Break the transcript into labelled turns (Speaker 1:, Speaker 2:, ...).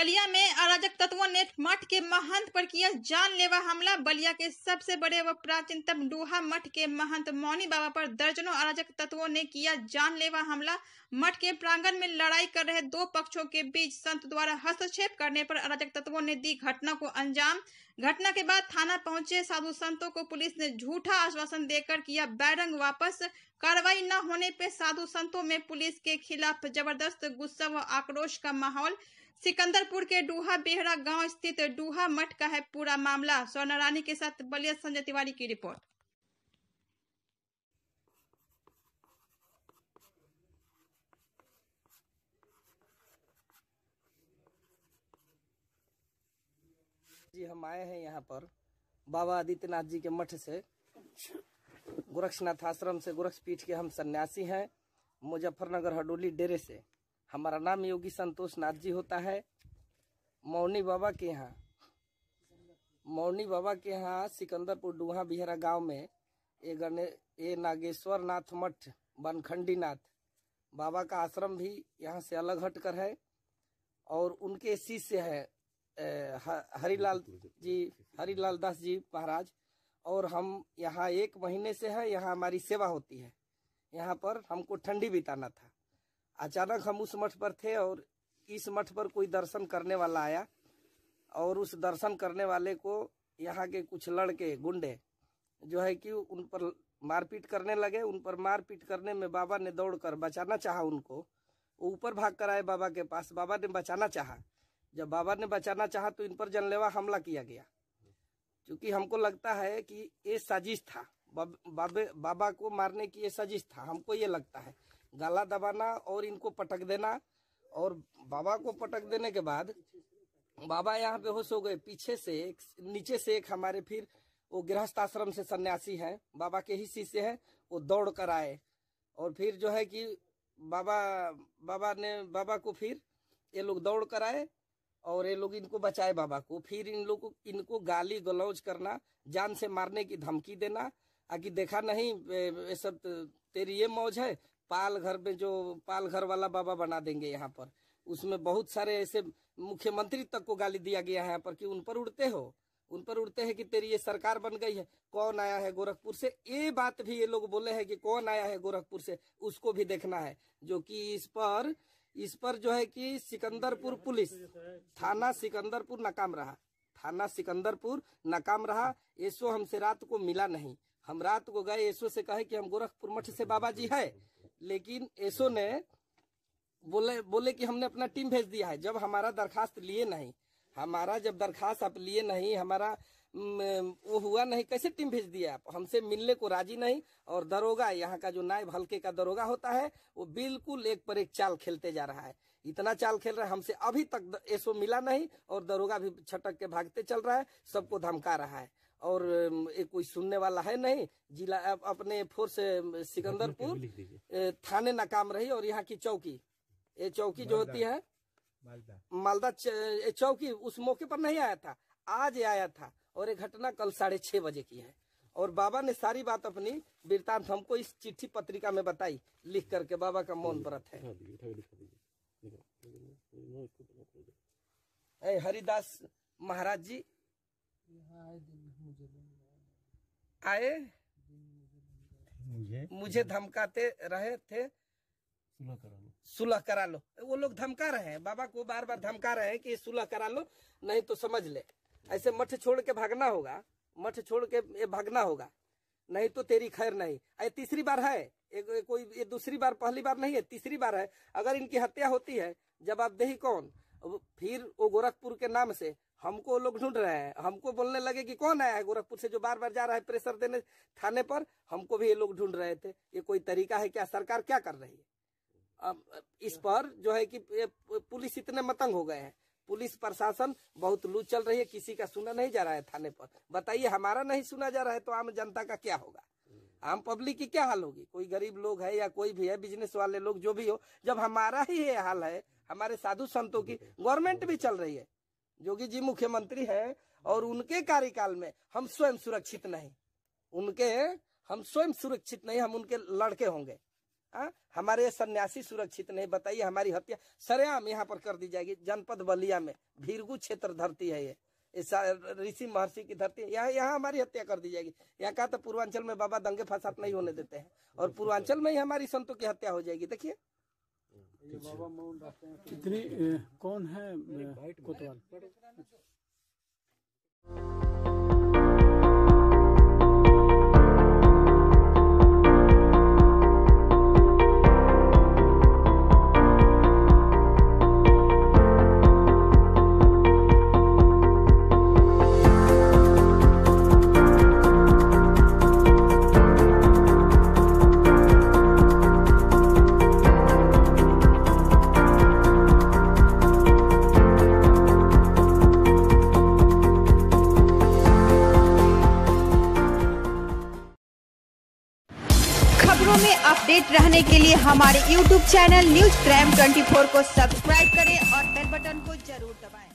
Speaker 1: बलिया में अराजक तत्वों ने मठ के महंत पर किया जानलेवा हमला बलिया के सबसे बड़े व प्राचीनतम डोहा मठ के महंत मौनी बाबा पर दर्जनों अराजक तत्वों ने किया जानलेवा हमला मठ के प्रांगण में लड़ाई कर रहे दो पक्षों के बीच संत द्वारा हस्तक्षेप करने पर अराजक तत्वों ने दी घटना को अंजाम घटना के बाद थाना पहुंचे साधु संतों को पुलिस ने झूठा आश्वासन देकर किया बैरंग वापस कार्रवाई न होने पर साधु संतों में पुलिस के खिलाफ जबरदस्त गुस्सा व आक्रोश का माहौल सिकंदरपुर के डूहा बेहरा गांव स्थित डूहा मठ का है पूरा मामला स्वर्णा रानी के साथ बलिया संजय तिवारी की रिपोर्ट
Speaker 2: जी हम आए हैं यहाँ पर बाबा आदित्यनाथ जी के मठ से गोरक्षनाथ आश्रम से गोरक्ष पीठ के हम सन्यासी हैं मुजफ्फरनगर हडोली डेरे से हमारा नाम योगी संतोष नाथ जी होता है मौनी बाबा के यहाँ मौनी बाबा के यहाँ सिकंदरपुर डूहा बिहरा गांव में ये गणे ये नागेश्वर नाथ मठ बनखंडी नाथ बाबा का आश्रम भी यहाँ से अलग हटकर है और उनके शिष्य है हरिलाल जी हरिलाल दास जी महाराज और हम यहाँ एक महीने से है यहाँ हमारी सेवा होती है यहाँ पर हमको ठंडी बिताना था अचानक हम उस मठ पर थे और इस मठ पर कोई दर्शन करने वाला आया और उस दर्शन करने वाले को यहाँ के कुछ लड़के गुंडे जो है कि उन पर मारपीट करने लगे उन पर मारपीट करने में बाबा ने दौड़कर बचाना चाहा उनको वो ऊपर भाग कर आए बाबा के पास बाबा ने बचाना चाहा जब बाबा ने बचाना चाहा तो इन पर जनलेवा हमला किया गया क्योंकि हमको लगता है कि ये साजिश था बाबे बाबा को मारने की ये साजिश था हमको ये लगता है गाला दबाना और इनको पटक देना और बाबा को पटक देने के बाद बाबा यहाँ बेहोश हो गए पीछे से एक नीचे से एक हमारे फिर वो गृहस्थ आश्रम से सन्यासी हैं बाबा के ही शिष्य हैं वो दौड़ कर आए और फिर जो है कि बाबा बाबा ने बाबा को फिर ये लोग दौड़ कर आए और ये लोग इनको बचाए बाबा को फिर इन लोग इनको गाली गलौज करना जान से मारने की धमकी देना आगे देखा नहीं ये सब तेरी ये मौज है पाल घर में जो पाल घर वाला बाबा बना देंगे यहाँ पर उसमें बहुत सारे ऐसे मुख्यमंत्री तक को गाली दिया गया है यहाँ पर कि उन पर उड़ते हो उन पर उड़ते हैं कि तेरी ये सरकार बन गई है कौन आया है गोरखपुर से ये बात भी ये लोग बोले हैं कि कौन आया है गोरखपुर से उसको भी देखना है जो कि इस पर इस पर जो है कि सिकंदरपुर पुलिस थाना सिकंदरपुर नाकाम रहा थाना सिकंदरपुर नाकाम रहा ऐसो हमसे रात को मिला नहीं हम रात को गए ऐसो से कहे कि हम गोरखपुर मठ से बाबा जी है लेकिन एसओ ने बोले बोले कि हमने अपना टीम भेज दिया है जब हमारा दरखास्त लिए नहीं हमारा जब दरखास्त आप लिए नहीं हमारा वो हुआ नहीं कैसे टीम भेज दिया आप हमसे मिलने को राजी नहीं और दरोगा यहाँ का जो नायब हल्के का दरोगा होता है वो बिल्कुल एक पर एक चाल खेलते जा रहा है इतना चाल खेल रहा है हमसे अभी तक एसओ मिला नहीं और दरोगा भी छटक के भागते चल रहा है सबको धमका रहा है और एक कोई सुनने वाला है नहीं जिला अपने फोर्स सिकंदरपुर थाने नाकाम रही और यहाँ की चौकी ये चौकी जो होती है मालदा चौकी उस मौके पर नहीं आया था आज आया था और ये घटना कल साढ़े छह बजे की है और बाबा ने सारी बात अपनी वृतांत हमको इस चिट्ठी पत्रिका में बताई लिख करके बाबा का मौन व्रत है हरिदास महाराज जी आए मुझे मुझे धमकाते रहे थे सुलह करा लो सुलह करा लो वो लोग धमका रहे हैं बाबा को बार बार धमका रहे हैं कि सुलह करा लो नहीं तो समझ ले ऐसे मठ छोड़ के भागना होगा मठ छोड़ के ये भागना होगा नहीं तो तेरी खैर नहीं अरे तीसरी बार है एक कोई ये दूसरी बार पहली बार नहीं है तीसरी बार है अगर इनकी हत्या होती है जवाबदेही कौन फिर वो गोरखपुर के नाम से हमको लोग ढूंढ रहे हैं हमको बोलने लगे कि कौन आया है गोरखपुर से जो बार बार जा रहा है प्रेशर देने थाने पर हमको भी ये लोग ढूंढ रहे थे ये कोई तरीका है क्या सरकार क्या कर रही है अब इस पर जो है कि पुलिस इतने मतंग हो गए हैं पुलिस प्रशासन बहुत लू चल रही है किसी का सुना नहीं जा रहा है थाने पर बताइए हमारा नहीं सुना जा रहा है तो आम जनता का क्या होगा आम पब्लिक की क्या हाल होगी कोई गरीब लोग है या कोई भी है बिजनेस वाले लोग जो भी हो जब हमारा ही ये हाल है हमारे साधु संतों की गवर्नमेंट भी चल रही है योगी जी मुख्यमंत्री हैं और उनके कार्यकाल में हम स्वयं सुरक्षित नहीं उनके हम स्वयं सुरक्षित नहीं हम उनके लड़के होंगे आ? हाँ? हमारे सन्यासी सुरक्षित नहीं बताइए हमारी हत्या सरेआम यहाँ पर कर दी जाएगी जनपद बलिया में भीरगु क्षेत्र धरती है ये ऋषि महर्षि की धरती यहाँ यहाँ हमारी हत्या कर दी जाएगी यहाँ कहा तो पूर्वांचल में बाबा दंगे फसाद नहीं होने देते हैं और पूर्वांचल में ही हमारी संतों की हत्या हो जाएगी देखिए कितनी अच्छा। तो कौन है कोतवाल
Speaker 1: में अपडेट रहने के लिए हमारे YouTube चैनल न्यूज क्राइम 24 को सब्सक्राइब करें और बेल बटन को जरूर दबाएं।